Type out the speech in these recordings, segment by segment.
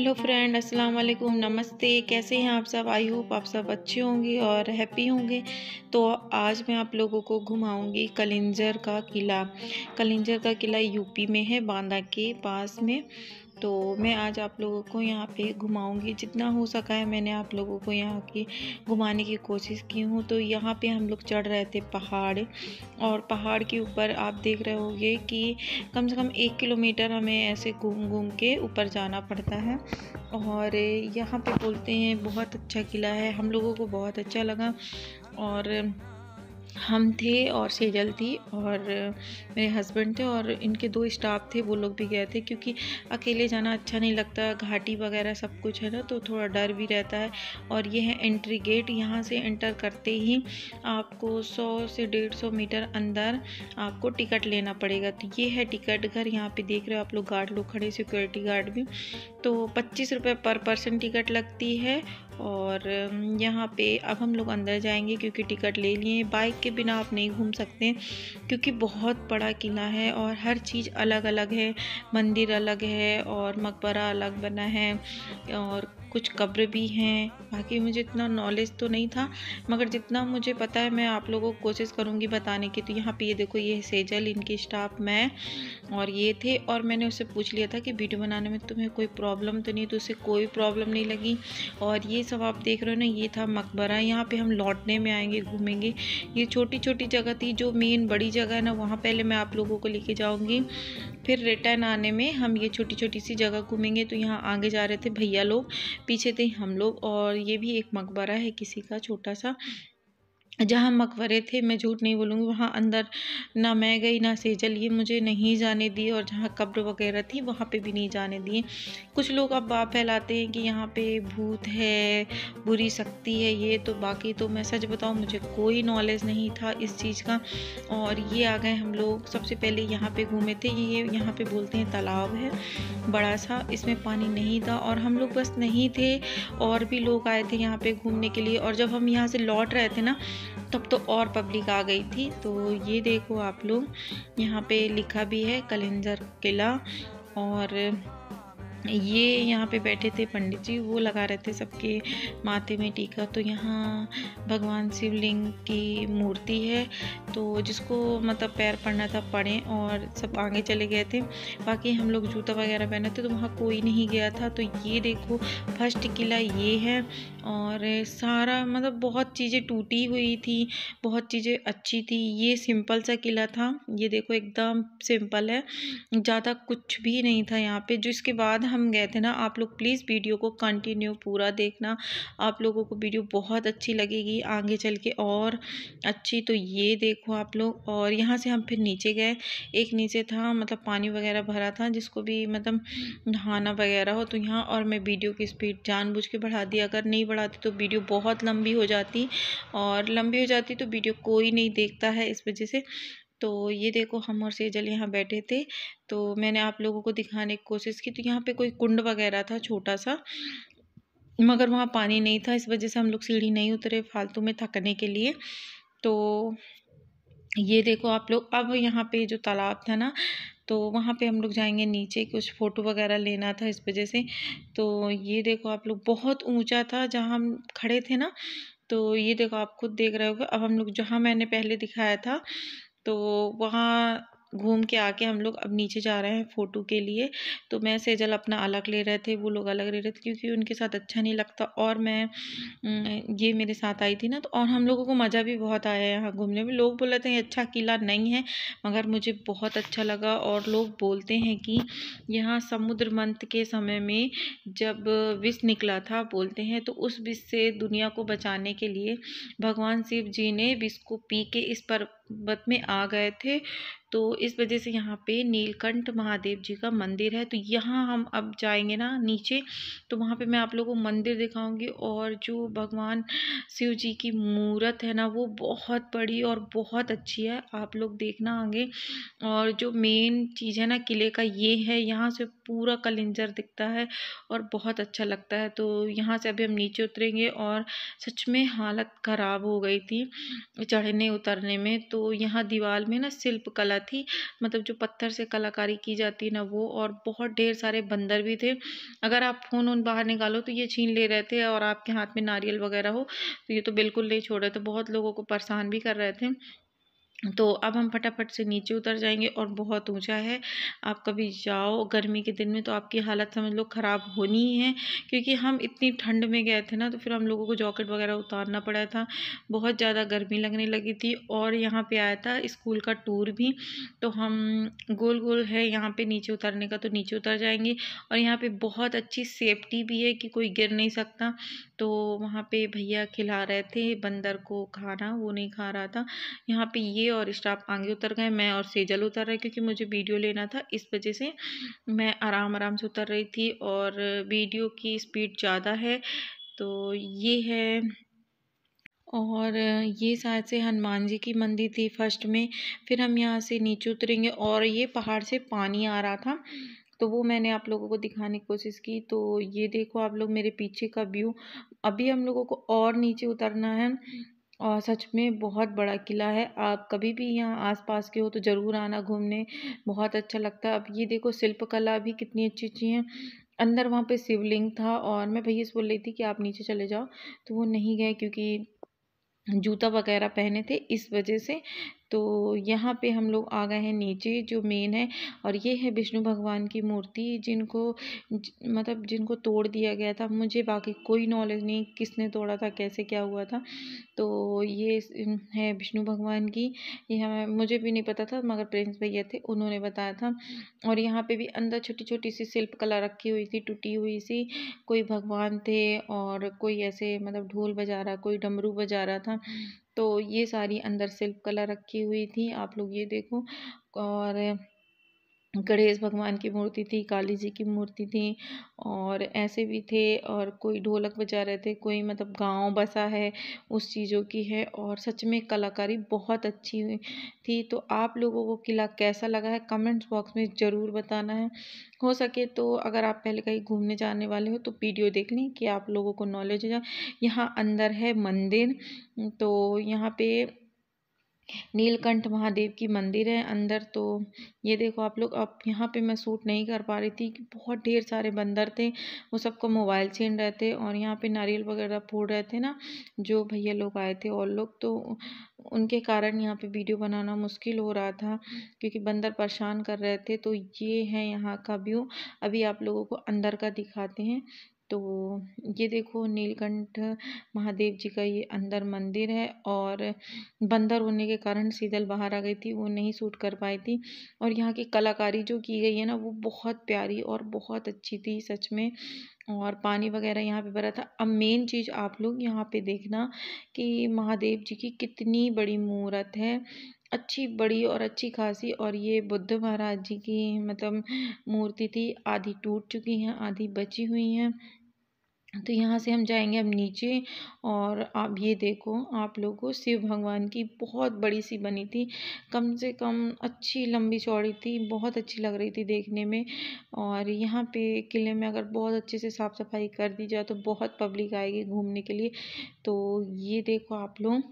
hello friend अस्सलाम वालेकुम नमस्ते कैसे हैं आप सब आई होप आप सब अच्छे होंगे और हैप्पी होंगे तो आज मैं आप लोगों को घुमाऊंगी कलिंजर का किला कलिंजर का किला यूपी में है बांदा के पास में तो मैं आज आप लोगों को यहाँ पे घुमाऊँगी जितना हो सका है मैंने आप लोगों को यहाँ की घुमाने की कोशिश की हूँ तो यहाँ पे हम लोग चढ़ रहे थे पहाड़ और पहाड़ के ऊपर आप देख रहे होंगे कि कम से कम एक किलोमीटर हमें ऐसे घूम घूम के ऊपर जाना पड़ता है और यहाँ पे बोलते हैं बहुत अच्छा किला है हम लोगों को बहुत अच्छा लगा और हम थे और सेजल थी और मेरे हस्बैंड थे और इनके दो स्टाफ थे वो लोग भी गए थे क्योंकि अकेले जाना अच्छा नहीं लगता घाटी वगैरह सब कुछ है ना तो थोड़ा डर भी रहता है और ये है एंट्री गेट यहाँ से एंटर करते ही आपको सौ से डेढ़ सौ मीटर अंदर आपको टिकट लेना पड़ेगा तो ये है टिकट घर यहाँ पे देख रहे हो आप लोग गार्ड लोग खड़े सिक्योरिटी गार्ड भी तो पच्चीस रुपये पर पर्सन टिकट लगती है और यहाँ पे अब हम लोग अंदर जाएंगे क्योंकि टिकट ले लिए बाइक के बिना आप नहीं घूम सकते क्योंकि बहुत बड़ा किला है और हर चीज़ अलग अलग है मंदिर अलग है और मकबरा अलग बना है और कुछ कब्र भी हैं बाकी मुझे इतना नॉलेज तो नहीं था मगर जितना मुझे पता है मैं आप लोगों को कोशिश करूँगी बताने की तो यहाँ पे ये देखो ये सेजल इनकी स्टाफ मैं और ये थे और मैंने उससे पूछ लिया था कि वीडियो बनाने में तुम्हें कोई प्रॉब्लम तो नहीं तो उसे कोई प्रॉब्लम नहीं लगी और ये सब आप देख रहे हो ना ये था मकबरा यहाँ पर हम लौटने में आएँगे घूमेंगे ये छोटी छोटी जगह थी जो मेन बड़ी जगह है ना वहाँ पहले मैं आप लोगों को लेके जाऊँगी फिर रिटर्न आने में हम ये छोटी छोटी सी जगह घूमेंगे तो यहाँ आगे जा रहे थे भैया लोग पीछे थे हम लोग और ये भी एक मकबरा है किसी का छोटा सा जहाँ मकबरे थे मैं झूठ नहीं बोलूँगी वहाँ अंदर ना मैं गई ना सेजल ये मुझे नहीं जाने दिए और जहाँ कब्र वगैरह थी वहाँ पे भी नहीं जाने दिए कुछ लोग अब बात फैलाते हैं कि यहाँ पे भूत है बुरी शक्ति है ये तो बाकी तो मैं सच बताऊँ मुझे कोई नॉलेज नहीं था इस चीज़ का और ये आ गए हम लोग सबसे पहले यहाँ पर घूमे थे ये यहाँ पर बोलते हैं तालाब है बड़ा सा इसमें पानी नहीं था और हम लोग बस नहीं थे और भी लोग आए थे यहाँ पर घूमने के लिए और जब हम यहाँ से लौट रहे थे ना तब तो और पब्लिक आ गई थी तो ये देखो आप लोग यहाँ पे लिखा भी है कलेंजर किला और ये यहाँ पे बैठे थे पंडित जी वो लगा रहे थे सबके माथे में टीका तो यहाँ भगवान शिवलिंग की मूर्ति है तो जिसको मतलब पैर पड़ना था पड़े और सब आगे चले गए थे बाकी हम लोग जूता वगैरह पहने थे तो वहाँ कोई नहीं गया था तो ये देखो फर्स्ट किला ये है और सारा मतलब बहुत चीज़ें टूटी हुई थी बहुत चीज़ें अच्छी थी ये सिंपल सा किला था ये देखो एकदम सिंपल है ज़्यादा कुछ भी नहीं था यहाँ पे जो इसके बाद हम गए थे ना आप लोग प्लीज़ वीडियो को कंटिन्यू पूरा देखना आप लोगों को वीडियो बहुत अच्छी लगेगी आगे चल के और अच्छी तो ये देखो आप लोग और यहाँ से हम फिर नीचे गए एक नीचे था मतलब पानी वगैरह भरा था जिसको भी मतलब नहाना वगैरह हो तो यहाँ और मैं वीडियो की स्पीड जानबूझ के बढ़ा दी अगर नहीं बढ़ाती तो वीडियो बहुत लंबी हो जाती और लंबी हो जाती तो वीडियो कोई नहीं देखता है इस वजह से तो ये देखो हम और सेजल यहाँ बैठे थे तो मैंने आप लोगों को दिखाने की कोशिश की तो यहाँ पे कोई कुंड वगैरह था छोटा सा मगर वहाँ पानी नहीं था इस वजह से हम लोग सीढ़ी नहीं उतरे फालतू में थकने के लिए तो ये देखो आप लोग अब यहाँ पे जो तालाब था ना तो वहाँ पे हम लोग जाएंगे नीचे कुछ फ़ोटो वगैरह लेना था इस वजह से तो ये देखो आप लोग बहुत ऊंचा था जहाँ हम खड़े थे ना तो ये देखो आप खुद देख रहे हो अब हम लोग जहाँ मैंने पहले दिखाया था तो वहाँ घूम के आके हम लोग अब नीचे जा रहे हैं फ़ोटो के लिए तो मैं सेजल अपना अलग ले रहे थे वो लोग अलग ले रहे थे क्योंकि उनके साथ अच्छा नहीं लगता और मैं ये मेरे साथ आई थी ना तो और हम लोगों को मज़ा भी बहुत आया यहाँ घूमने में लोग बोल रहे थे अच्छा किला नहीं है मगर मुझे बहुत अच्छा लगा और लोग बोलते हैं कि यहाँ समुद्र मंथ के समय में जब विष निकला था बोलते हैं तो उस विष से दुनिया को बचाने के लिए भगवान शिव जी ने विष को पी के इस पर पर्वत में आ गए थे तो इस वजह से यहाँ पे नीलकंठ महादेव जी का मंदिर है तो यहाँ हम अब जाएंगे ना नीचे तो वहाँ पे मैं आप लोगों को मंदिर दिखाऊंगी और जो भगवान शिव जी की मूर्त है ना वो बहुत बड़ी और बहुत अच्छी है आप लोग देखना आगे और जो मेन चीज़ है ना किले का ये है यहाँ से पूरा कलिंजर दिखता है और बहुत अच्छा लगता है तो यहाँ से अभी हम नीचे उतरेंगे और सच में हालत ख़राब हो गई थी चढ़ने उतरने में तो तो यहाँ दीवार में ना शिल्प कला थी मतलब जो पत्थर से कलाकारी की जाती है ना वो और बहुत ढेर सारे बंदर भी थे अगर आप फ़ोन उन बाहर निकालो तो ये छीन ले रहे थे और आपके हाथ में नारियल वगैरह हो तो ये तो बिल्कुल नहीं छोड़ रहे थे तो बहुत लोगों को परेशान भी कर रहे थे तो अब हम फटाफट से नीचे उतर जाएंगे और बहुत ऊंचा है आप कभी जाओ गर्मी के दिन में तो आपकी हालत समझ लो ख़राब होनी ही है क्योंकि हम इतनी ठंड में गए थे ना तो फिर हम लोगों को जॉकेट वगैरह उतारना पड़ा था बहुत ज़्यादा गर्मी लगने लगी थी और यहाँ पे आया था स्कूल का टूर भी तो हम गोल गोल है यहाँ पर नीचे उतरने का तो नीचे उतर जाएंगे और यहाँ पर बहुत अच्छी सेफ्टी भी है कि कोई गिर नहीं सकता तो वहाँ पर भैया खिला रहे थे बंदर को खाना वो नहीं खा रहा था यहाँ पर ये लिए और स्टाफ आगे उतर गए मैं और सेजल उतर रहे क्योंकि मुझे वीडियो लेना था इस वजह से मैं आराम आराम से उतर रही थी और वीडियो की स्पीड ज़्यादा है तो ये है और ये शायद से हनुमान जी की मंदिर थी फर्स्ट में फिर हम यहाँ से नीचे उतरेंगे और ये पहाड़ से पानी आ रहा था तो वो मैंने आप लोगों को दिखाने की कोशिश की तो ये देखो आप लोग मेरे पीछे का व्यू अभी हम लोगों को और नीचे उतरना है और सच में बहुत बड़ा किला है आप कभी भी यहाँ आस पास के हो तो ज़रूर आना घूमने बहुत अच्छा लगता है अब ये देखो शिल्पकला भी कितनी अच्छी अच्छी है अंदर वहाँ पे शिवलिंग था और मैं भैया से बोल रही थी कि आप नीचे चले जाओ तो वो नहीं गए क्योंकि जूता वगैरह पहने थे इस वजह से तो यहाँ पे हम लोग आ गए हैं नीचे जो मेन है और ये है विष्णु भगवान की मूर्ति जिनको ज, मतलब जिनको तोड़ दिया गया था मुझे बाकी कोई नॉलेज नहीं किसने तोड़ा था कैसे क्या हुआ था तो ये है विष्णु भगवान की यह मुझे भी नहीं पता था मगर प्रिंस भैया थे उन्होंने बताया था और यहाँ पे भी अंदर छोटी छोटी सी शिल्पकला रखी हुई थी टूटी हुई सी कोई भगवान थे और कोई ऐसे मतलब ढोल बजा रहा कोई डमरू बजा रहा था तो ये सारी अंदर सिल्क कलर रखी हुई थी आप लोग ये देखो और गणेश भगवान की मूर्ति थी काली जी की मूर्ति थी और ऐसे भी थे और कोई ढोलक बजा रहे थे कोई मतलब गांव बसा है उस चीज़ों की है और सच में कलाकारी बहुत अच्छी थी तो आप लोगों को किला कैसा लगा है कमेंट्स बॉक्स में ज़रूर बताना है हो सके तो अगर आप पहले कहीं घूमने जाने वाले हो तो वीडियो देख लें कि आप लोगों को नॉलेज हो जाए यहाँ अंदर है मंदिर तो यहाँ पर नीलकंठ महादेव की मंदिर है अंदर तो ये देखो आप लोग अब यहाँ पे मैं सूट नहीं कर पा रही थी कि बहुत ढेर सारे बंदर थे वो सबको मोबाइल छीन रहे थे और यहाँ पे नारियल वगैरह फोड़ रहे थे ना जो भैया लोग आए थे और लोग तो उनके कारण यहाँ पे वीडियो बनाना मुश्किल हो रहा था क्योंकि बंदर परेशान कर रहे थे तो ये है यहाँ का व्यू अभी आप लोगों को अंदर का दिखाते हैं तो ये देखो नीलकंठ महादेव जी का ये अंदर मंदिर है और बंदर होने के कारण सीधल बाहर आ गई थी वो नहीं सूट कर पाई थी और यहाँ की कलाकारी जो की गई है ना वो बहुत प्यारी और बहुत अच्छी थी सच में और पानी वगैरह यहाँ पे भरा था अब मेन चीज़ आप लोग यहाँ पे देखना कि महादेव जी की कितनी बड़ी मूर्त है अच्छी बड़ी और अच्छी खासी और ये बुद्ध महाराज जी की मतलब मूर्ति थी आधी टूट चुकी हैं आधी बची हुई हैं तो यहाँ से हम जाएंगे अब नीचे और आप ये देखो आप लोगों को शिव भगवान की बहुत बड़ी सी बनी थी कम से कम अच्छी लंबी चौड़ी थी बहुत अच्छी लग रही थी देखने में और यहाँ पे किले में अगर बहुत अच्छे से साफ़ सफाई कर दी जाए तो बहुत पब्लिक आएगी घूमने के लिए तो ये देखो आप लोग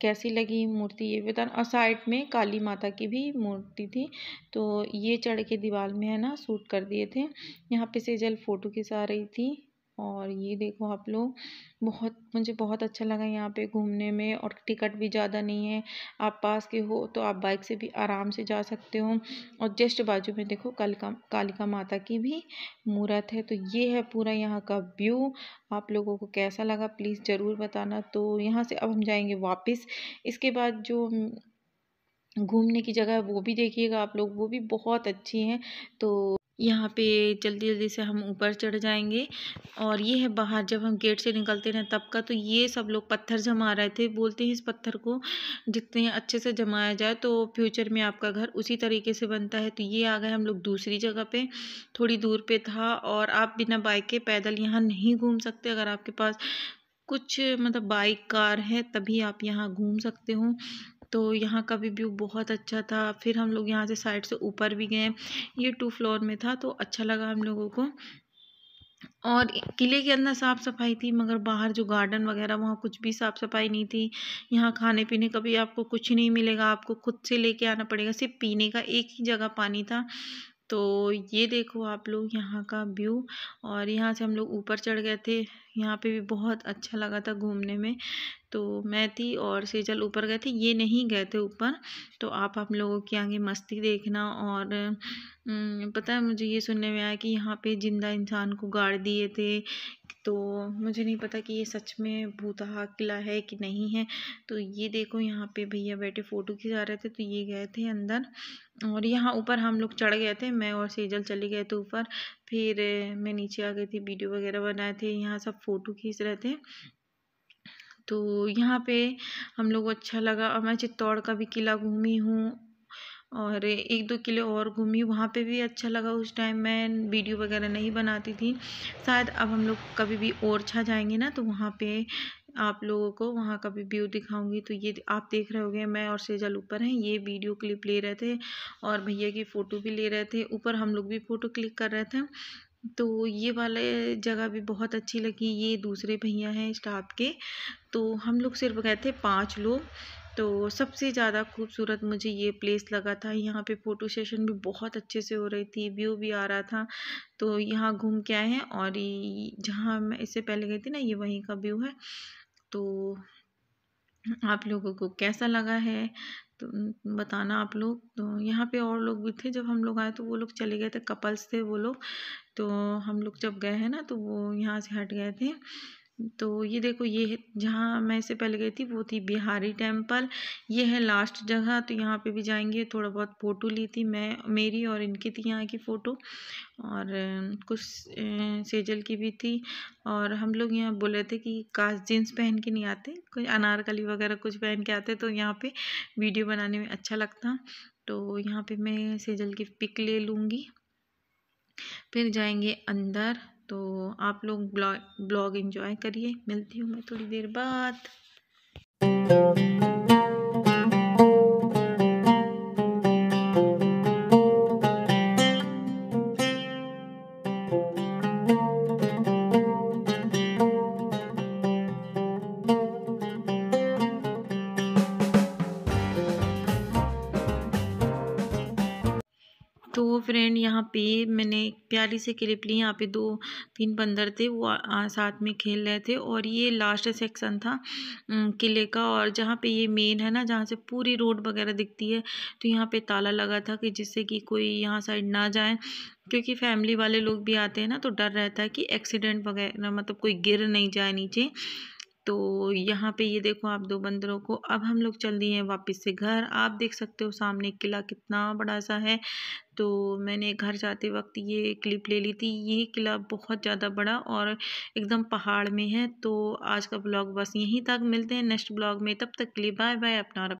कैसी लगी मूर्ति ये बताना और साइड में काली माता की भी मूर्ति थी तो ये चढ़ के दीवार में है ना सूट कर दिए थे यहाँ पे सेजल फ़ोटो खिंचा रही थी और ये देखो आप लोग बहुत मुझे बहुत अच्छा लगा यहाँ पे घूमने में और टिकट भी ज़्यादा नहीं है आप पास के हो तो आप बाइक से भी आराम से जा सकते हो और जस्ट बाजू में देखो कालिका कालिका माता की भी मूर्त है तो ये है पूरा यहाँ का व्यू आप लोगों को कैसा लगा प्लीज़ ज़रूर बताना तो यहाँ से अब हम जाएँगे वापस इसके बाद जो घूमने की जगह है वो भी देखिएगा आप लोग वो भी बहुत अच्छी हैं तो यहाँ पे जल्दी जल्दी से हम ऊपर चढ़ जाएंगे और ये है बाहर जब हम गेट से निकलते रहे तब का तो ये सब लोग पत्थर जमा रहे थे बोलते हैं इस पत्थर को जितने अच्छे से जमाया जाए तो फ्यूचर में आपका घर उसी तरीके से बनता है तो ये आ गए हम लोग दूसरी जगह पे थोड़ी दूर पे था और आप बिना बाइक के पैदल यहाँ नहीं घूम सकते अगर आपके पास कुछ मतलब बाइक कार है तभी आप यहाँ घूम सकते हो तो यहाँ का भी व्यू बहुत अच्छा था फिर हम लोग यहाँ से साइड से ऊपर भी गए ये टू फ्लोर में था तो अच्छा लगा हम लोगों को और किले के अंदर साफ़ सफाई थी मगर बाहर जो गार्डन वगैरह वहाँ कुछ भी साफ़ सफाई नहीं थी यहाँ खाने पीने का भी आपको कुछ नहीं मिलेगा आपको खुद से लेके आना पड़ेगा सिर्फ पीने का एक ही जगह पानी था तो ये देखो आप लोग यहाँ का व्यू और यहाँ से हम लोग ऊपर चढ़ गए थे यहाँ पे भी बहुत अच्छा लगा था घूमने में तो मैं थी और सेजल ऊपर गए थे ये नहीं गए थे ऊपर तो आप हम लोगों की आगे मस्ती देखना और पता है मुझे ये सुनने में आया कि यहाँ पे जिंदा इंसान को गाड़ दिए थे तो मुझे नहीं पता कि ये सच में भूतहा किला है कि नहीं है तो ये देखो यहाँ पे भैया बैठे फ़ोटो खिंचा रहे थे तो ये गए थे अंदर और यहाँ ऊपर हम लोग चढ़ गए थे मैं और सेजल चले गए थे ऊपर फिर मैं नीचे आ गई थी वीडियो वगैरह बनाए थे यहाँ सब फ़ोटो खींच रहे थे तो यहाँ पे हम लोग अच्छा लगा और मैं चित्तौड़ का भी किला घूमी हूँ और एक दो किले और घूमी वहाँ पे भी अच्छा लगा उस टाइम मैं वीडियो वगैरह नहीं बनाती थी शायद अब हम लोग कभी भी ओरछा जाएंगे ना तो वहाँ पे आप लोगों को वहाँ का भी व्यू दिखाऊंगी तो ये आप देख रहे होंगे मैं और सेजल ऊपर हैं ये वीडियो क्लिप ले रहे थे और भैया की फ़ोटो भी ले रहे थे ऊपर हम लोग भी फ़ोटो क्लिक कर रहे थे तो ये वाले जगह भी बहुत अच्छी लगी ये दूसरे भैया हैं स्टाफ के तो हम लोग सिर्फ गए थे पाँच लोग तो सबसे ज़्यादा खूबसूरत मुझे ये प्लेस लगा था यहाँ पे फ़ोटो सेशन भी बहुत अच्छे से हो रही थी व्यू भी आ रहा था तो यहाँ घूम के आए हैं और जहाँ मैं इससे पहले गई थी ना ये वहीं का व्यू है तो आप लोगों को कैसा लगा है तो बताना आप लोग तो यहाँ पे और लोग भी थे जब हम लोग आए तो वो लोग चले गए थे कपल्स थे वो लोग तो हम लोग जब गए हैं ना तो वो यहाँ से हट गए थे तो ये देखो ये है जहाँ मैं इससे पहले गई थी वो थी बिहारी टेम्पल ये है लास्ट जगह तो यहाँ पे भी जाएंगे थोड़ा बहुत फ़ोटो ली थी मैं मेरी और इनकी थी यहाँ की फ़ोटो और कुछ सेजल की भी थी और हम लोग यहाँ बोले थे कि काश जीन्स पहन के नहीं आते कोई अनारकली वगैरह कुछ पहन के आते तो यहाँ पर वीडियो बनाने में अच्छा लगता तो यहाँ पर मैं सेजल की पिक ले लूँगी फिर जाएंगे अंदर तो आप लोग ब्लॉग ब्लॉग इन्जॉय करिए मिलती हूँ मैं थोड़ी देर बाद फ्रेंड यहाँ पे मैंने प्यारी से क्लिप ली यहाँ पे दो तीन बंदर थे वो आ, साथ में खेल रहे थे और ये लास्ट सेक्शन था किले का और जहाँ पे ये मेन है ना जहाँ से पूरी रोड वगैरह दिखती है तो यहाँ पे ताला लगा था कि जिससे कि कोई यहाँ साइड ना जाए क्योंकि फैमिली वाले लोग भी आते हैं ना तो डर रहता है कि एक्सीडेंट वगैरह मतलब कोई गिर नहीं जाए नीचे तो यहाँ पे ये देखो आप दो बंदरों को अब हम लोग चल दिए हैं वापस से घर आप देख सकते हो सामने किला कितना बड़ा सा है तो मैंने घर जाते वक्त ये क्लिप ले ली थी ये किला बहुत ज़्यादा बड़ा और एकदम पहाड़ में है तो आज का ब्लॉग बस यहीं तक मिलते हैं नेक्स्ट ब्लॉग में तब तक के लिए बाय बाय अपना